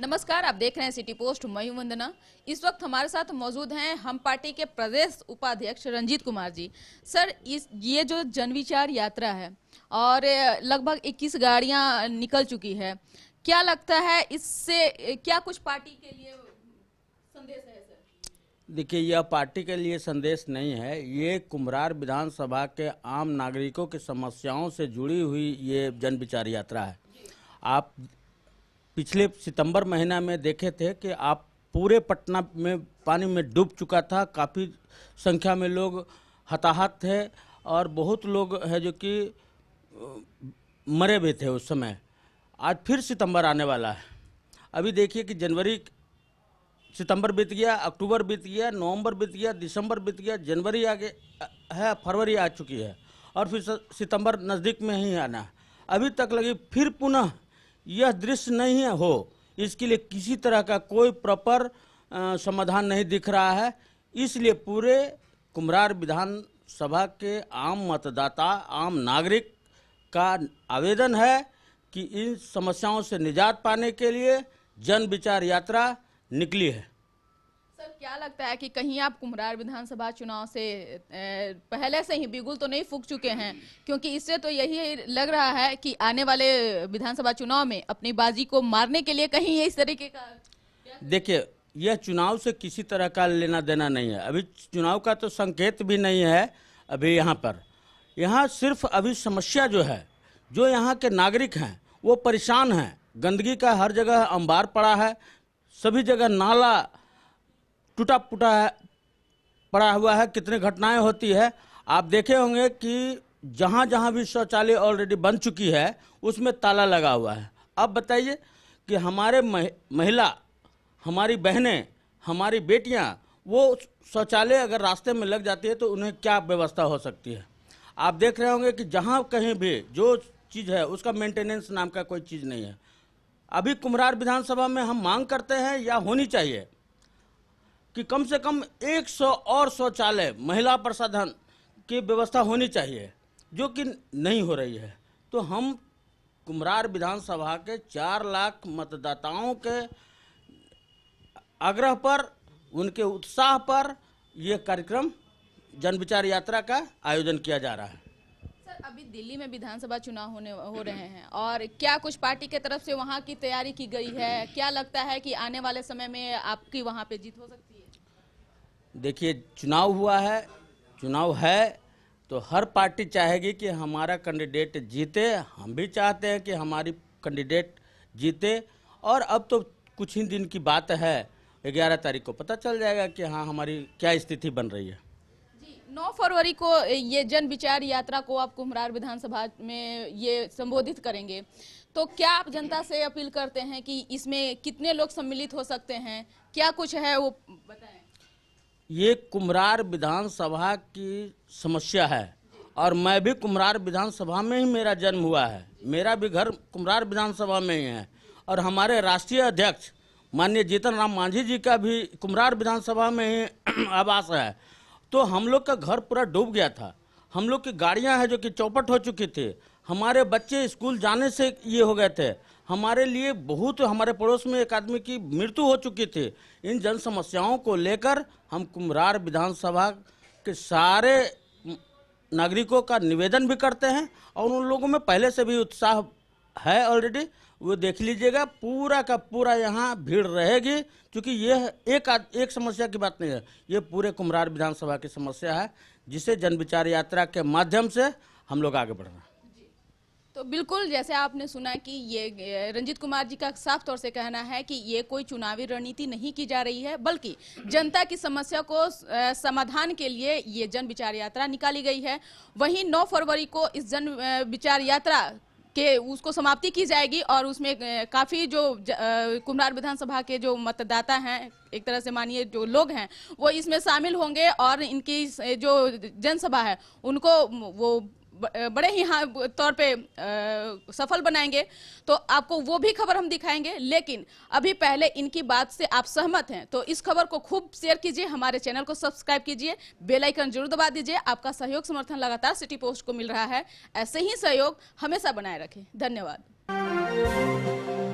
नमस्कार आप देख रहे हैं सिटी पोस्ट मयू वंदना इस वक्त हमारे साथ मौजूद हैं हम पार्टी के प्रदेश उपाध्यक्ष रंजीत कुमार जी सर इस ये जो जनविचार यात्रा है और लगभग 21 गाड़ियां निकल चुकी है क्या लगता है इससे क्या कुछ पार्टी के लिए संदेश है सर देखिए यह पार्टी के लिए संदेश नहीं है ये कुमरार विधानसभा के आम नागरिकों की समस्याओं से जुड़ी हुई ये जन विचार यात्रा है आप पिछले सितंबर महीना में देखे थे कि आप पूरे पटना में पानी में डूब चुका था काफ़ी संख्या में लोग हताहत थे और बहुत लोग है जो कि मरे भी थे उस समय आज फिर सितंबर आने वाला है अभी देखिए कि जनवरी सितंबर बीत गया अक्टूबर बीत गया नवंबर बीत गया दिसंबर बीत गया जनवरी आगे है फरवरी आ चुकी है और फिर सितंबर नज़दीक में ही आना अभी तक लगी फिर पुनः यह दृश्य नहीं हो इसके लिए किसी तरह का कोई प्रॉपर समाधान नहीं दिख रहा है इसलिए पूरे कुम्हार विधानसभा के आम मतदाता आम नागरिक का आवेदन है कि इन समस्याओं से निजात पाने के लिए जन विचार यात्रा निकली है सर क्या लगता है कि कहीं आप कुम्हरार विधानसभा चुनाव से पहले से ही बिगुल तो नहीं फूक चुके हैं क्योंकि इससे तो यही लग रहा है कि आने वाले विधानसभा चुनाव में अपनी बाजी को मारने के लिए कहीं इस तरीके का देखिए यह चुनाव से किसी तरह का लेना देना नहीं है अभी चुनाव का तो संकेत भी नहीं है अभी यहाँ पर यहाँ सिर्फ अभी समस्या जो है जो यहाँ के नागरिक हैं वो परेशान हैं गंदगी का हर जगह अंबार पड़ा है सभी जगह नाला टूटा फूटा पड़ा हुआ है कितने घटनाएं होती है आप देखे होंगे कि जहाँ जहाँ भी शौचालय ऑलरेडी बन चुकी है उसमें ताला लगा हुआ है अब बताइए कि हमारे मह, महिला हमारी बहनें हमारी बेटियाँ वो शौचालय अगर रास्ते में लग जाती है तो उन्हें क्या व्यवस्था हो सकती है आप देख रहे होंगे कि जहाँ कहीं भी जो चीज़ है उसका मेंटेनेंस नाम का कोई चीज़ नहीं है अभी कुमरार विधानसभा में हम मांग करते हैं या होनी चाहिए कि कम से कम 100 और शौचालय महिला प्रसाधन की व्यवस्था होनी चाहिए जो कि नहीं हो रही है तो हम कुमरार विधानसभा के चार लाख मतदाताओं के आग्रह पर उनके उत्साह पर यह कार्यक्रम जनविचार यात्रा का आयोजन किया जा रहा है सर अभी दिल्ली में विधानसभा चुनाव होने हो रहे हैं और क्या कुछ पार्टी के तरफ से वहाँ की तैयारी की गई है क्या लगता है कि आने वाले समय में आपकी वहाँ पे जीत हो सकती है देखिए चुनाव हुआ है चुनाव है तो हर पार्टी चाहेगी कि हमारा कैंडिडेट जीते हम भी चाहते हैं कि हमारी कैंडिडेट जीते और अब तो कुछ ही दिन की बात है ग्यारह तारीख को पता चल जाएगा कि हाँ हमारी क्या स्थिति बन रही है नौ फरवरी को ये जन विचार यात्रा को आप कुम्हरार विधानसभा में ये संबोधित करेंगे तो क्या आप जनता से अपील करते हैं कि इसमें कितने लोग सम्मिलित हो सकते हैं क्या कुछ है वो बताएं ये कुमरार विधानसभा की समस्या है और मैं भी कुमरार विधानसभा में ही मेरा जन्म हुआ है मेरा भी घर कुमरार विधानसभा में ही है और हमारे राष्ट्रीय अध्यक्ष माननीय जीतन राम मांझी जी का भी कुमरार विधानसभा में ही आवास है तो हम लोग का घर पूरा डूब गया था हम लोग की गाड़ियां हैं जो कि चौपट हो चुकी थी हमारे बच्चे स्कूल जाने से ये हो गए थे हमारे लिए बहुत हमारे पड़ोस में एक आदमी की मृत्यु हो चुकी थी इन जन समस्याओं को लेकर हम कुम्हरार विधानसभा के सारे नागरिकों का निवेदन भी करते हैं और उन लोगों में पहले से भी उत्साह है ऑलरेडी वो देख लीजिएगा पूरा का पूरा यहाँ भीड़ रहेगी क्योंकि यह एक आद एक समस्या की बात नहीं है ये पूरे कुम्हरार विधानसभा की समस्या है जिसे जन विचार यात्रा के माध्यम से हम लोग आगे बढ़ रहे हैं तो बिल्कुल जैसे आपने सुना कि ये रंजीत कुमार जी का साफ तौर से कहना है कि ये कोई चुनावी रणनीति नहीं की जा रही है बल्कि जनता की समस्या को समाधान के लिए ये जन विचार यात्रा निकाली गई है वहीं 9 फरवरी को इस जन विचार यात्रा के उसको समाप्ति की जाएगी और उसमें काफ़ी जो कुम्हार विधानसभा के जो मतदाता हैं एक तरह से मानिए जो लोग हैं वो इसमें शामिल होंगे और इनकी जो जनसभा है उनको वो बड़े ही हाँ तौर पे आ, सफल बनाएंगे तो आपको वो भी खबर हम दिखाएंगे लेकिन अभी पहले इनकी बात से आप सहमत हैं तो इस खबर को खूब शेयर कीजिए हमारे चैनल को सब्सक्राइब कीजिए बेल आइकन जरूर दबा दीजिए आपका सहयोग समर्थन लगातार सिटी पोस्ट को मिल रहा है ऐसे ही सहयोग हमेशा बनाए रखें धन्यवाद